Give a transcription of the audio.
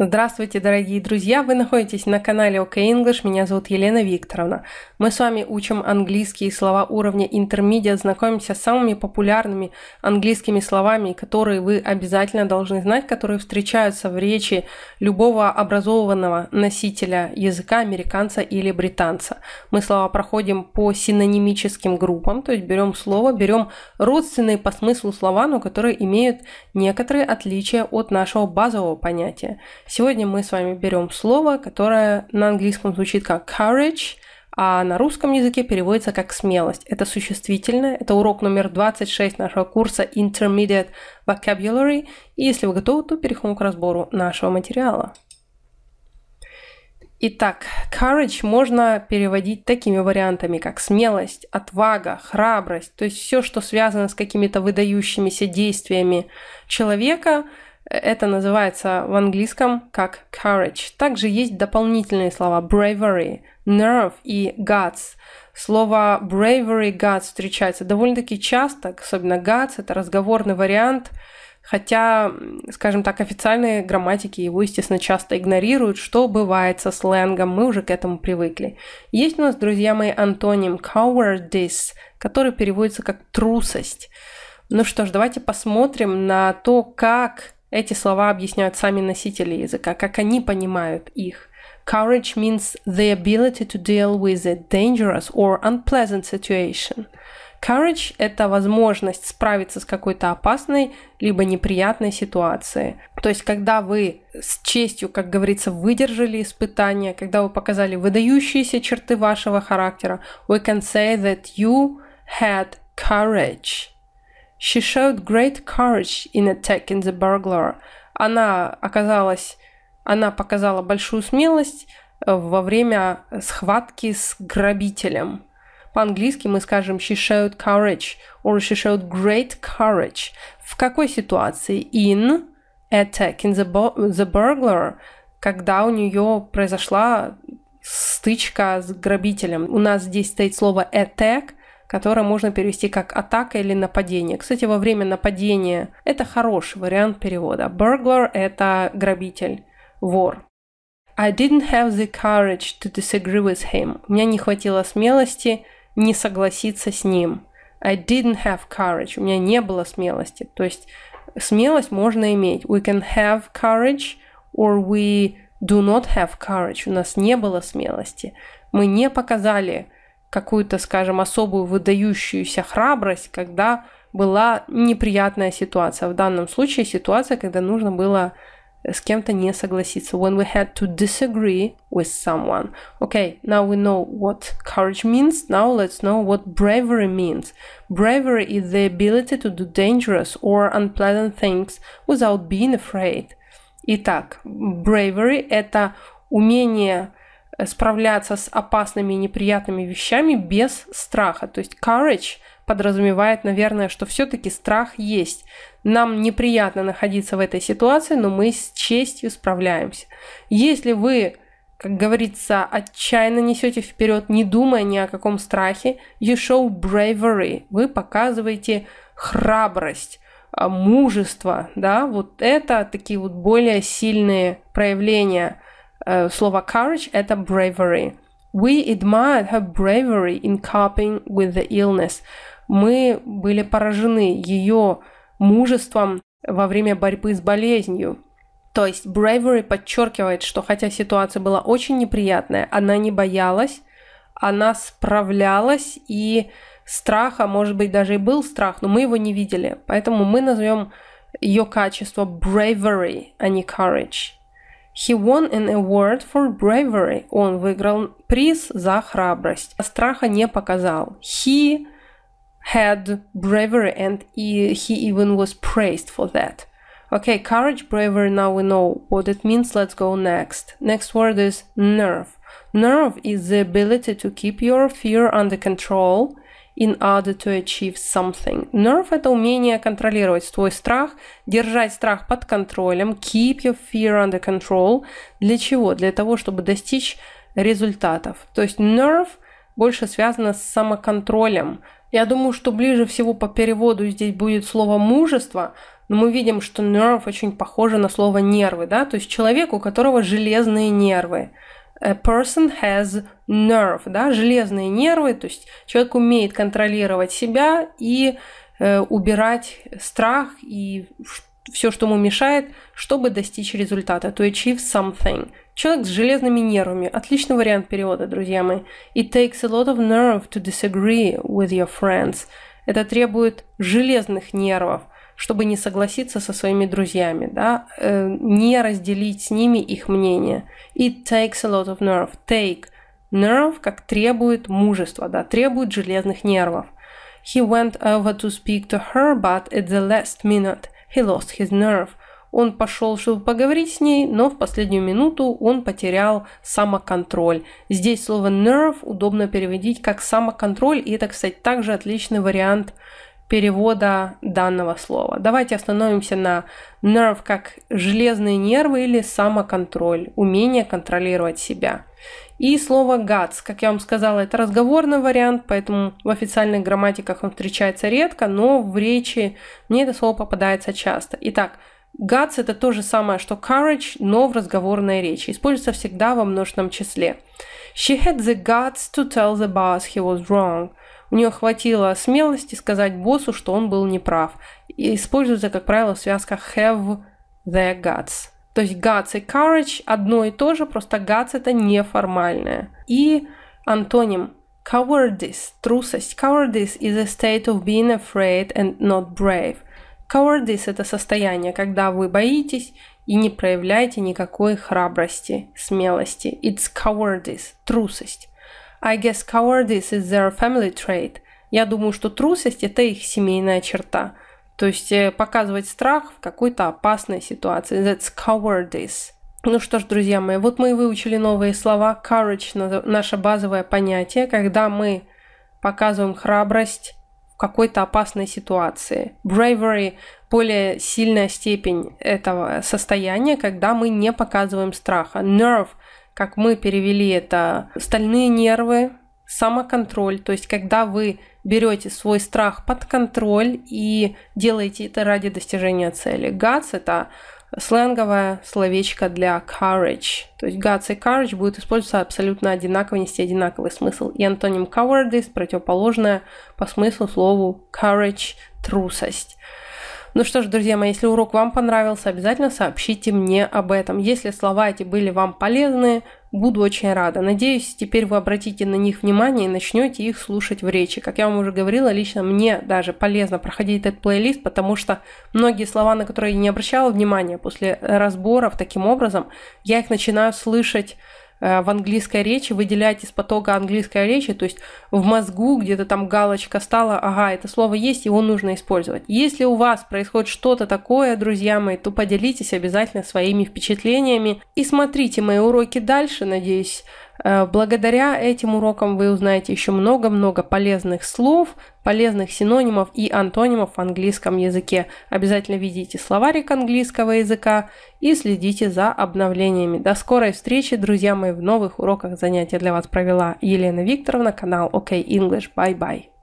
Здравствуйте, дорогие друзья! Вы находитесь на канале OK English. Меня зовут Елена Викторовна. Мы с вами учим английские слова уровня intermediate, знакомимся с самыми популярными английскими словами, которые вы обязательно должны знать, которые встречаются в речи любого образованного носителя языка, американца или британца. Мы слова проходим по синонимическим группам, то есть берем слово, берем родственные по смыслу слова, но которые имеют некоторые отличия от нашего базового понятия. Сегодня мы с вами берем слово, которое на английском звучит как courage, а на русском языке переводится как смелость. Это существительное, это урок номер 26 нашего курса Intermediate Vocabulary. И если вы готовы, то переходим к разбору нашего материала. Итак, courage можно переводить такими вариантами, как смелость, отвага, храбрость, то есть все, что связано с какими-то выдающимися действиями человека – это называется в английском как courage. Также есть дополнительные слова bravery, nerve и guts. Слово bravery, guts встречается довольно-таки часто, особенно guts – это разговорный вариант, хотя, скажем так, официальные грамматики его, естественно, часто игнорируют, что бывает со сленгом, мы уже к этому привыкли. Есть у нас, друзья мои, антоним cowardice, который переводится как «трусость». Ну что ж, давайте посмотрим на то, как эти слова объясняют сами носители языка, как они понимают их. Courage means the ability to deal with a dangerous or unpleasant situation. Courage – это возможность справиться с какой-то опасной либо неприятной ситуацией. То есть, когда вы с честью, как говорится, выдержали испытание, когда вы показали выдающиеся черты вашего характера, we can say that you had courage. She showed great courage in attacking the burglar. Она оказалась, она показала большую смелость э, во время схватки с грабителем. По-английски мы скажем she showed courage or she showed great courage. В какой ситуации? In attacking the, the burglar, когда у нее произошла стычка с грабителем. У нас здесь стоит слово attack, которое можно перевести как атака или нападение. Кстати, во время нападения это хороший вариант перевода. Burglar – это грабитель, вор. I didn't have the courage to disagree with him. У меня не хватило смелости не согласиться с ним. I didn't have courage. У меня не было смелости. То есть смелость можно иметь. We can have courage or we do not have courage. У нас не было смелости. Мы не показали какую-то, скажем, особую выдающуюся храбрость, когда была неприятная ситуация. В данном случае ситуация, когда нужно было с кем-то не согласиться. When we had to disagree with someone. Okay, now we know what courage means. Now let's know what bravery means. Bravery is the ability to do dangerous or unpleasant things without being afraid. Итак, bravery – это умение справляться с опасными и неприятными вещами без страха. То есть courage подразумевает, наверное, что все-таки страх есть. Нам неприятно находиться в этой ситуации, но мы с честью справляемся. Если вы, как говорится, отчаянно несете вперед, не думая ни о каком страхе, you show bravery, вы показываете храбрость а, мужество, да, вот это такие вот более сильные проявления Э, слово courage – это bravery. We admired her bravery in coping with the illness. Мы были поражены ее мужеством во время борьбы с болезнью. То есть bravery подчеркивает, что хотя ситуация была очень неприятная, она не боялась, она справлялась, и страха, может быть, даже и был страх, но мы его не видели. Поэтому мы назовем ее качество bravery, а не courage. He won an award for bravery. Он выиграл приз за храбрость. Страха не показал. He had bravery and he even was praised for that. Okay, courage, bravery, now we know what it means. Let's go next. Next word is nerve. Nerve is the ability to keep your fear under control in order to achieve something. Nerve – это умение контролировать свой страх, держать страх под контролем, keep your fear under control. Для чего? Для того, чтобы достичь результатов. То есть nerve больше связано с самоконтролем. Я думаю, что ближе всего по переводу здесь будет слово «мужество», но мы видим, что nerve очень похоже на слово «нервы», да, то есть человек, у которого железные нервы – a person has nerve, да, железные нервы, то есть человек умеет контролировать себя и э, убирать страх и все, что ему мешает, чтобы достичь результата, to achieve something. Человек с железными нервами. Отличный вариант перевода, друзья мои. It takes a lot of nerve to disagree with your friends. Это требует железных нервов – чтобы не согласиться со своими друзьями, да, э, не разделить с ними их мнение. It takes a lot of nerve. Take nerve как требует мужества, да, требует железных нервов. He went over to speak to her, but at the last minute he lost his nerve. Он пошел, чтобы поговорить с ней, но в последнюю минуту он потерял самоконтроль. Здесь слово nerve удобно переводить как самоконтроль, и это, кстати, также отличный вариант перевода данного слова. Давайте остановимся на нерв как железные нервы или самоконтроль, умение контролировать себя. И слово guts, как я вам сказала, это разговорный вариант, поэтому в официальных грамматиках он встречается редко, но в речи мне это слово попадается часто. Итак, guts это то же самое, что courage, но в разговорной речи. Используется всегда во множественном числе. She had the guts to tell the boss he was wrong. У нее хватило смелости сказать боссу, что он был неправ. И используется, как правило, в связках have the guts. То есть guts и courage одно и то же, просто guts это неформальное. И антоним cowardice, трусость. Cowardice is a state of being afraid and not brave. Cowardice – это состояние, когда вы боитесь и не проявляете никакой храбрости, смелости. It's cowardice – трусость. I guess cowardice is their family trait. Я думаю, что трусость – это их семейная черта. То есть э, показывать страх в какой-то опасной ситуации. That's cowardice. Ну что ж, друзья мои, вот мы и выучили новые слова. Courage – наше базовое понятие, когда мы показываем храбрость в какой-то опасной ситуации. Bravery – более сильная степень этого состояния, когда мы не показываем страха. Nerve как мы перевели это, стальные нервы, самоконтроль, то есть когда вы берете свой страх под контроль и делаете это ради достижения цели. ГАЦ – это сленговое словечко для courage. То есть guts и courage будут использоваться абсолютно одинаково, нести одинаковый смысл. И антоним cowardice – противоположное по смыслу слову courage – трусость. Ну что ж, друзья мои, если урок вам понравился, обязательно сообщите мне об этом. Если слова эти были вам полезны, буду очень рада. Надеюсь, теперь вы обратите на них внимание и начнете их слушать в речи. Как я вам уже говорила, лично мне даже полезно проходить этот плейлист, потому что многие слова, на которые я не обращала внимания после разборов, таким образом, я их начинаю слышать Э, в английской речи, выделять из потока английской речи, то есть в мозгу где-то там галочка стала, ага, это слово есть, его нужно использовать. Если у вас происходит что-то такое, друзья мои, то поделитесь обязательно своими впечатлениями и смотрите мои уроки дальше, надеюсь, Э, благодаря этим урокам вы узнаете еще много-много полезных слов, полезных синонимов и антонимов в английском языке. Обязательно видите словарик английского языка и следите за обновлениями. До скорой встречи, друзья мои, в новых уроках занятия для вас провела Елена Викторовна, канал OK English. Bye-bye.